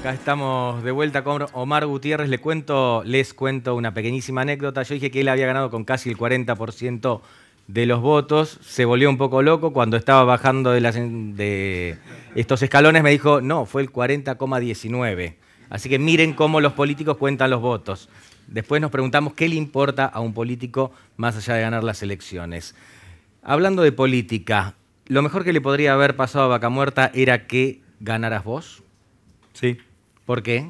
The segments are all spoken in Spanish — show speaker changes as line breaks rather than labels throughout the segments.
Acá estamos de vuelta con Omar Gutiérrez. Le cuento, les cuento una pequeñísima anécdota. Yo dije que él había ganado con casi el 40% de los votos. Se volvió un poco loco cuando estaba bajando de, de estos escalones. Me dijo, no, fue el 40,19. Así que miren cómo los políticos cuentan los votos. Después nos preguntamos qué le importa a un político más allá de ganar las elecciones. Hablando de política, ¿lo mejor que le podría haber pasado a Vaca Muerta era que ganaras vos? Sí. ¿Por qué?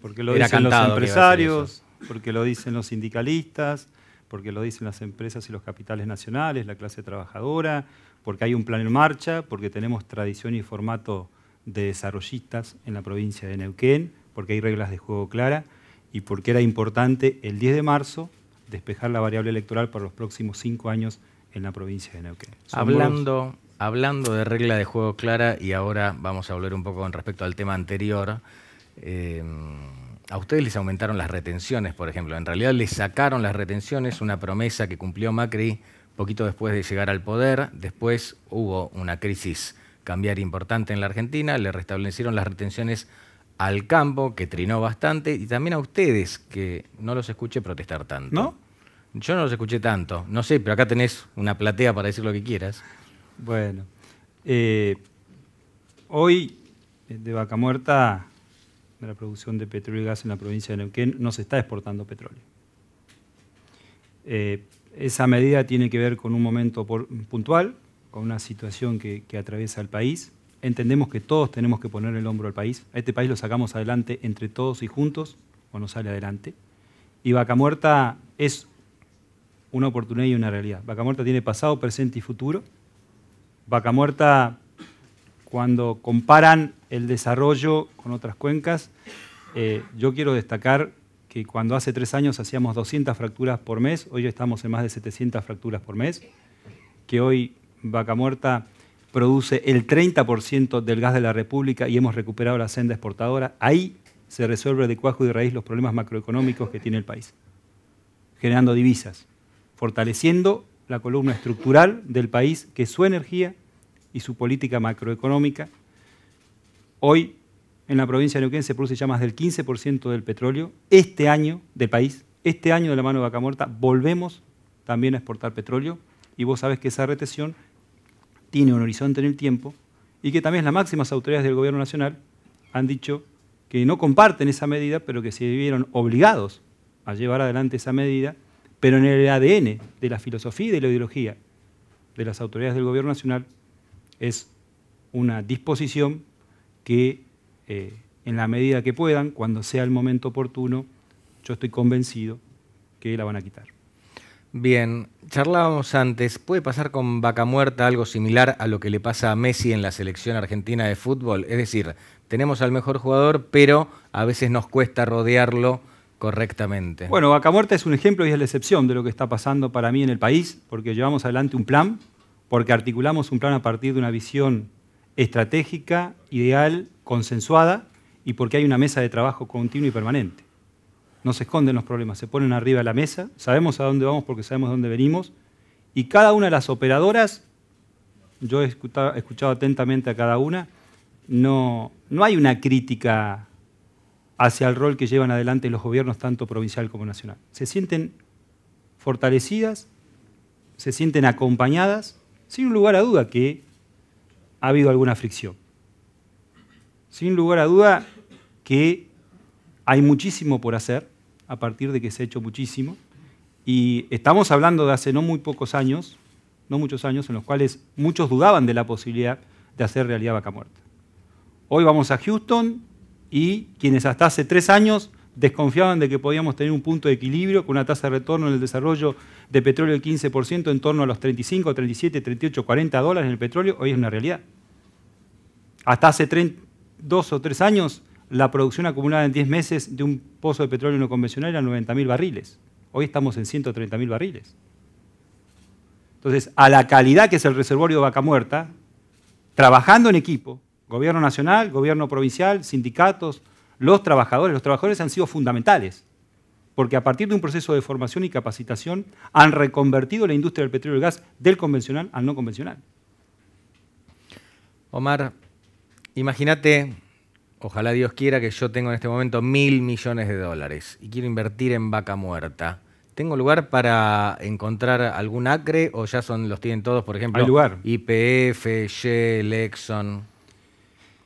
Porque lo dicen los empresarios, porque lo dicen los sindicalistas, porque lo dicen las empresas y los capitales nacionales, la clase trabajadora, porque hay un plan en marcha, porque tenemos tradición y formato de desarrollistas en la provincia de Neuquén, porque hay reglas de juego clara y porque era importante el 10 de marzo despejar la variable electoral para los próximos cinco años en la provincia de Neuquén. Hablando, hablando
de regla de juego clara, y ahora vamos a hablar un poco con respecto al tema anterior, eh, a ustedes les aumentaron las retenciones, por ejemplo. En realidad les sacaron las retenciones, una promesa que cumplió Macri poquito después de llegar al poder. Después hubo una crisis cambiar importante en la Argentina, le restablecieron las retenciones al campo, que trinó bastante, y también a ustedes, que no los escuché protestar tanto. Yo no los escuché tanto. No sé, pero acá tenés una platea para decir lo que quieras. Bueno.
Eh, hoy, eh, de Vaca Muerta, de la producción de petróleo y gas en la provincia de Neuquén no se está exportando petróleo. Eh, esa medida tiene que ver con un momento puntual, con una situación que, atraviesa el país. Entendemos que todos tenemos que poner el hombro al país. A este país lo sacamos adelante entre todos y juntos o no sale adelante. Y Vaca Muerta es una oportunidad y una realidad. Vaca Muerta tiene pasado, presente y futuro. Vaca Muerta cuando comparan el desarrollo con otras cuencas, eh, yo quiero destacar que cuando hace tres años hacíamos 200 fracturas por mes, hoy estamos en más de 700 fracturas por mes, que hoy Vaca Muerta produce el 30% del gas de la República y hemos recuperado la senda exportadora. Ahí se resuelve de cuajo y de raíz los problemas macroeconómicos que tiene el país, generando divisas, fortaleciendo la columna estructural del país, que es su energía y su política macroeconómica. Hoy en la provincia de Neuquén se produce ya más del 15% del petróleo. Este año de país, este año de la mano de vaca muerta, volvemos también a exportar petróleo y vos sabés que esa retención tiene un horizonte en el tiempo y que también las máximas autoridades del gobierno nacional han dicho que no comparten esa medida, pero que se vieron obligados a llevar adelante esa medida, pero en el ADN de la filosofía y de la ideología de las autoridades del gobierno nacional es una disposición que eh, en la medida que puedan, cuando sea el momento oportuno, yo estoy convencido que la van a quitar.
Bien, charlábamos antes, ¿puede pasar con Vaca Muerta algo similar a lo que le pasa a Messi en la selección argentina de fútbol? Es decir, tenemos al mejor jugador, pero a veces nos cuesta rodearlo correctamente.
Bueno, Vaca Muerta es un ejemplo y es la excepción de lo que está pasando para mí en el país, porque llevamos adelante un plan porque articulamos un plan a partir de una visión estratégica, ideal, consensuada y porque hay una mesa de trabajo continua y permanente. No se esconden los problemas, se ponen arriba de la mesa, sabemos a dónde vamos porque sabemos dónde venimos y cada una de las operadoras, yo he escuchado, atentamente a cada una, no hay una crítica hacia el rol que llevan adelante los gobiernos, tanto provincial como nacional. Se sienten fortalecidas, se sienten acompañadas sin lugar a duda que ha habido alguna fricción. Sin lugar a duda que hay muchísimo por hacer, a partir de que se ha hecho muchísimo. Y estamos hablando de hace no muy pocos años, no muchos años, en los cuales muchos dudaban de la posibilidad de hacer realidad vaca muerta. Hoy vamos a Houston y quienes hasta hace tres años desconfiaban de que podíamos tener un punto de equilibrio con una tasa de retorno en el desarrollo de petróleo del 15% en torno a los 35, 37, 38, 40 dólares en el petróleo, hoy es una realidad. Hasta hace dos o tres años, la producción acumulada en 10 meses de un pozo de petróleo no convencional era 90.000 barriles. Hoy estamos en 130.000 barriles. Entonces, a la calidad que es el reservorio de Vaca Muerta, trabajando en equipo, gobierno nacional, gobierno provincial, sindicatos, los trabajadores. Los trabajadores han sido fundamentales, porque a partir de un proceso de formación y capacitación han reconvertido la industria del petróleo y el gas del convencional al no convencional. Omar, imagínate,
ojalá Dios quiera que yo tengo en este momento mil millones de dólares y quiero invertir en vaca muerta. ¿Tengo lugar para encontrar algún acre o ya son los tienen todos, por ejemplo? IPF, Shell, Exxon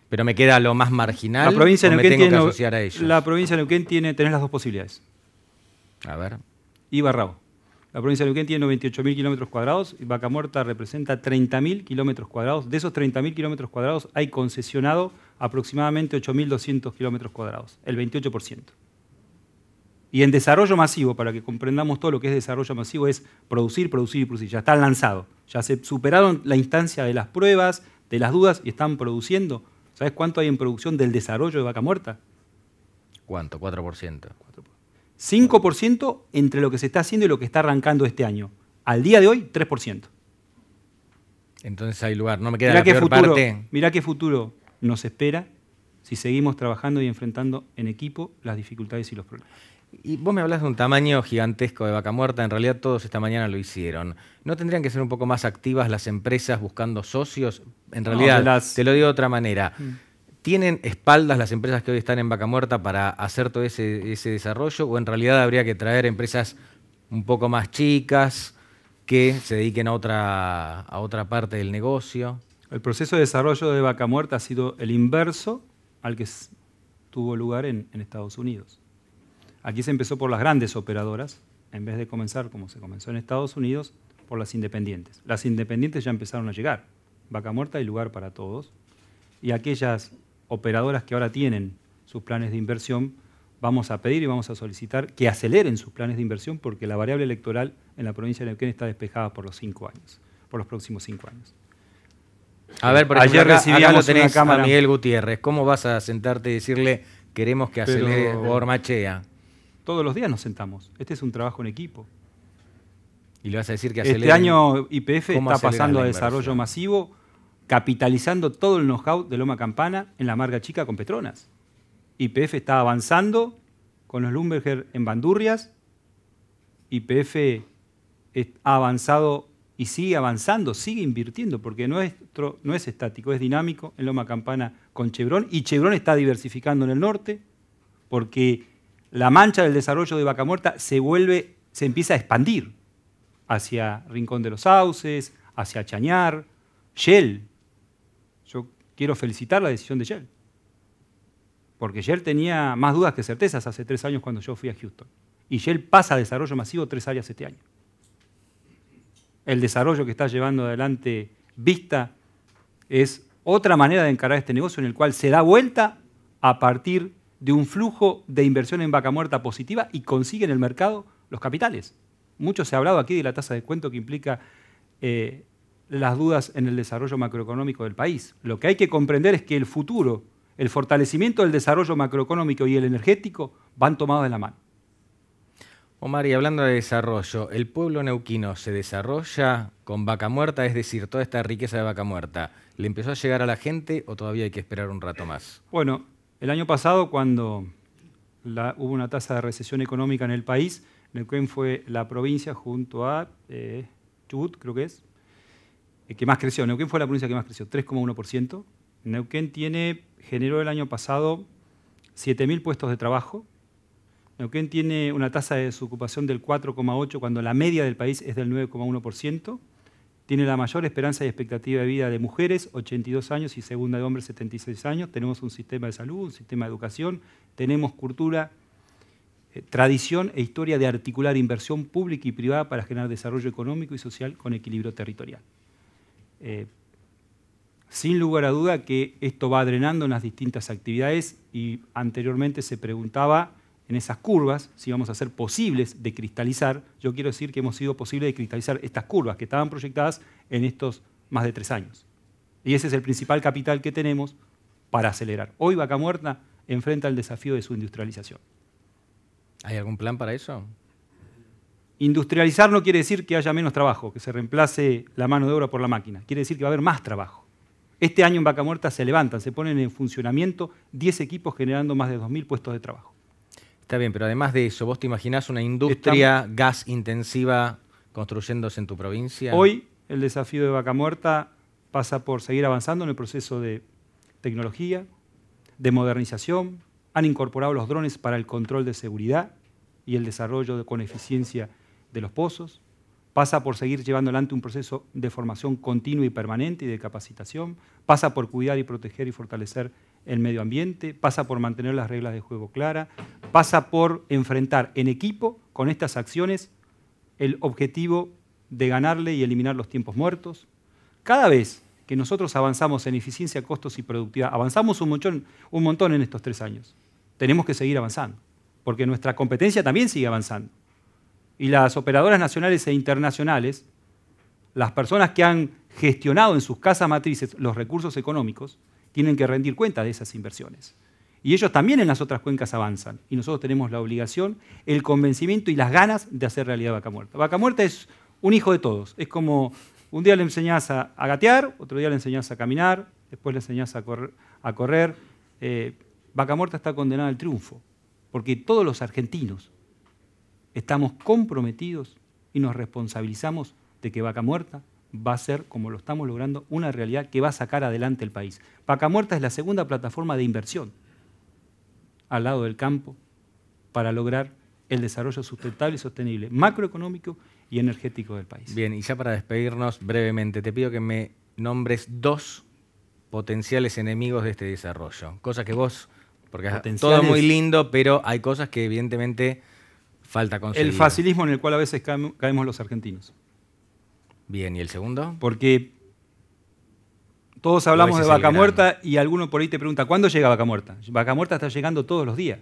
pero me queda lo más marginal. La provincia de Neuquén tiene, que asociar a La
provincia de Neuquén tiene, tenés las dos posibilidades. A ver. Y La provincia de Neuquén tiene 98.000 kilómetros cuadrados y Vaca Muerta representa 30.000 kilómetros cuadrados. De esos 30.000 kilómetros cuadrados hay concesionado aproximadamente 8.200 kilómetros cuadrados, el 28%. Y en desarrollo masivo, para que comprendamos todo lo que es desarrollo masivo, es producir, producir y producir. Ya están lanzados, ya se superaron la instancia de las pruebas, de las dudas y están produciendo ¿Sabes cuánto hay en producción del desarrollo de vaca muerta? ¿Cuánto?
4%.
5% entre lo que se está haciendo y lo que está arrancando este año. Al día de hoy, 3%. Entonces hay lugar, no me queda la Mirá qué futuro nos espera si seguimos trabajando y enfrentando en equipo las dificultades y los problemas. Y vos me hablas de un tamaño gigantesco de vaca muerta, en realidad todos
esta mañana lo hicieron. ¿No tendrían que ser un poco más activas las empresas buscando socios? En realidad, te lo digo de otra manera. Mm. ¿Tienen espaldas las empresas que hoy están en vaca muerta para hacer todo ese, desarrollo? ¿O en realidad habría que traer empresas un poco más chicas que se dediquen a otra, parte del negocio?
El proceso de desarrollo de vaca muerta ha sido el inverso al que tuvo lugar en Estados Unidos. Aquí se empezó por las grandes operadoras, en vez de comenzar como se comenzó en Estados Unidos, por las independientes. Las independientes ya empezaron a llegar. Vaca Muerta y lugar para todos. Y aquellas operadoras que ahora tienen sus planes de inversión, vamos a pedir y vamos a solicitar que aceleren sus planes de inversión porque la variable electoral en la provincia de Neuquén está despejada por los cinco años, por los próximos cinco años. A ver, por Ayer recibíamos en cámara. a Miguel
Gutiérrez. ¿Cómo vas a sentarte y decirle queremos que acelere Pero...
Bormachea? Todos los días nos sentamos. Este es un trabajo en equipo. Y le vas a decir que Este año IPF está pasando a desarrollo masivo, capitalizando todo el know-how de Loma Campana en la marca chica con Petronas. IPF está avanzando con los Lumberger en Bandurrias. IPF ha avanzado y sigue avanzando, sigue invirtiendo, porque no es estático, es dinámico en Loma Campana con Chevron. Y Chevron está diversificando en el norte, porque la mancha del desarrollo de Vaca Muerta se vuelve, se empieza a expandir hacia Rincón de los Sauces, hacia Chañar, Shell. Yo quiero felicitar la decisión de Shell, porque Shell tenía más dudas que certezas hace tres años cuando yo fui a Houston. Y Shell pasa a desarrollo masivo tres áreas este año. El desarrollo que está llevando adelante Vista es otra manera de encarar este negocio en el cual se da vuelta a partir de un flujo de inversión en vaca muerta positiva y consigue en el mercado los capitales. Mucho se ha hablado aquí de la tasa de cuento que implica eh, las dudas en el desarrollo macroeconómico del país. Lo que hay que comprender es que el futuro, el fortalecimiento del desarrollo macroeconómico y el energético van tomados de la mano. Omar, y
hablando de desarrollo, ¿el pueblo neuquino se desarrolla con vaca muerta? Es decir, toda esta riqueza de vaca muerta, ¿le empezó a llegar a la gente o todavía hay que esperar un rato más?
Bueno, el año pasado, cuando hubo una tasa de recesión económica en el país, Neuquén fue la provincia junto a eh, Chubut, creo que es, eh, que más creció. Neuquén fue la provincia que más creció, 3,1%. Neuquén tiene, generó el año pasado 7.000 puestos de trabajo. Neuquén tiene una tasa de desocupación del 4,8 cuando la media del país es del 9,1% tiene la mayor esperanza y expectativa de vida de mujeres, 82 años, y segunda de hombres, 76 años. Tenemos un sistema de salud, un sistema de educación, tenemos cultura, eh, tradición e historia de articular inversión pública y privada para generar desarrollo económico y social con equilibrio territorial. Eh, sin lugar a duda que esto va drenando en las distintas actividades y anteriormente se preguntaba en esas curvas, si vamos a ser posibles de cristalizar, yo quiero decir que hemos sido posibles de cristalizar estas curvas que estaban proyectadas en estos más de tres años. Y ese es el principal capital que tenemos para acelerar. Hoy Vaca Muerta enfrenta el desafío de su industrialización. ¿Hay algún plan para eso? Industrializar no quiere decir que haya menos trabajo, que se reemplace la mano de obra por la máquina. Quiere decir que va a haber más trabajo. Este año en Vaca Muerta se levantan, se ponen en funcionamiento 10 equipos generando más de 2.000 puestos de trabajo.
Está bien, pero además de eso, ¿vos te imaginás una industria gas intensiva
construyéndose en tu provincia? Hoy el desafío de Vaca Muerta pasa por seguir avanzando en el proceso de tecnología, de modernización. Han incorporado los drones para el control de seguridad y el desarrollo con eficiencia de los pozos. Pasa por seguir llevando adelante un proceso de formación continua y permanente y de capacitación. Pasa por cuidar y proteger y fortalecer el medio ambiente, pasa por mantener las reglas de juego claras, pasa por enfrentar en equipo con estas acciones el objetivo de ganarle y eliminar los tiempos muertos. Cada vez que nosotros avanzamos en eficiencia, costos y productividad, avanzamos un montón, un montón en estos tres años. Tenemos que seguir avanzando, porque nuestra competencia también sigue avanzando. Y las operadoras nacionales e internacionales, las personas que han gestionado en sus casas matrices los recursos económicos, tienen que rendir cuenta de esas inversiones. Y ellos también en las otras cuencas avanzan. Y nosotros tenemos la obligación, el convencimiento y las ganas de hacer realidad Vaca Muerta. Vaca Muerta es un hijo de todos. Es como un día le enseñás a, gatear, otro día le enseñás a caminar, después le enseñás a, correr. Eh, Vaca Muerta está condenada al triunfo, porque todos los argentinos estamos comprometidos y nos responsabilizamos de que Vaca Muerta va a ser, como lo estamos logrando, una realidad que va a sacar adelante el país. Paca Muerta es la segunda plataforma de inversión al lado del campo para lograr el desarrollo sustentable y sostenible, macroeconómico y
energético del país. Bien, y ya para despedirnos brevemente, te pido que me nombres dos potenciales enemigos de este desarrollo. Cosas que vos, porque todo muy lindo, pero
hay cosas que evidentemente falta conseguir. El facilismo en el cual a veces caemos los argentinos. Bien, ¿y el segundo? Porque todos hablamos de Vaca Muerta y alguno por ahí te pregunta, ¿cuándo llega Vaca Muerta? Vaca Muerta está llegando todos los días.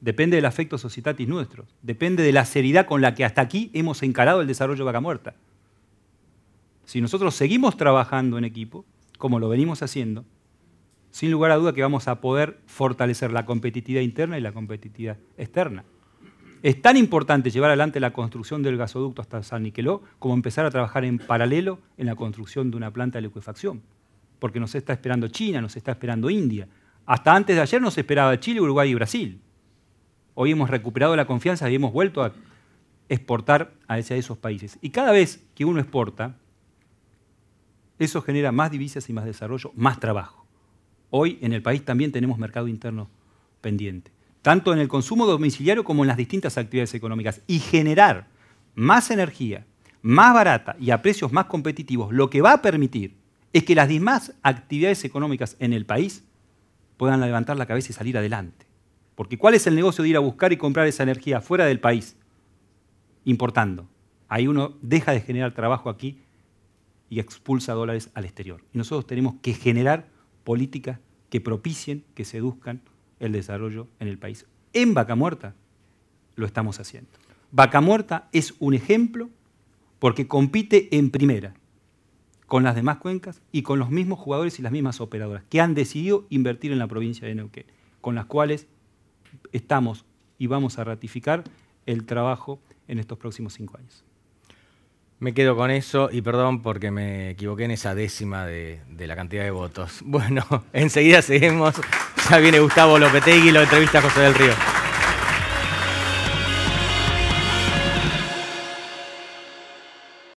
Depende del afecto societatis nuestro. Depende de la seriedad con la que hasta aquí hemos encarado el desarrollo de Vaca Muerta. Si nosotros seguimos trabajando en equipo, como lo venimos haciendo, sin lugar a duda que vamos a poder fortalecer la competitividad interna y la competitividad externa. Es tan importante llevar adelante la construcción del gasoducto hasta San Niqueló como empezar a trabajar en paralelo en la construcción de una planta de liquefacción, porque nos está esperando China, nos está esperando India. Hasta antes de ayer nos esperaba Chile, Uruguay y Brasil. Hoy hemos recuperado la confianza y hemos vuelto a exportar a esos países. Y cada vez que uno exporta, eso genera más divisas y más desarrollo, más trabajo. Hoy en el país también tenemos mercado interno pendiente tanto en el consumo domiciliario como en las distintas actividades económicas, y generar más energía, más barata y a precios más competitivos, lo que va a permitir es que las demás actividades económicas en el país puedan levantar la cabeza y salir adelante. Porque ¿cuál es el negocio de ir a buscar y comprar esa energía fuera del país? Importando. Ahí uno deja de generar trabajo aquí y expulsa dólares al exterior. Y nosotros tenemos que generar políticas que propicien, que seduzcan el desarrollo en el país. En Vaca Muerta lo estamos haciendo. Vaca Muerta es un ejemplo porque compite en primera con las demás cuencas y con los mismos jugadores y las mismas operadoras que han decidido invertir en la provincia de Neuquén, con las cuales estamos y vamos a ratificar el trabajo en estos próximos cinco años.
Me quedo con eso y perdón porque me equivoqué en esa décima de, la cantidad de votos. Bueno, enseguida seguimos. Ya viene Gustavo Lopetegui y lo entrevista José del Río.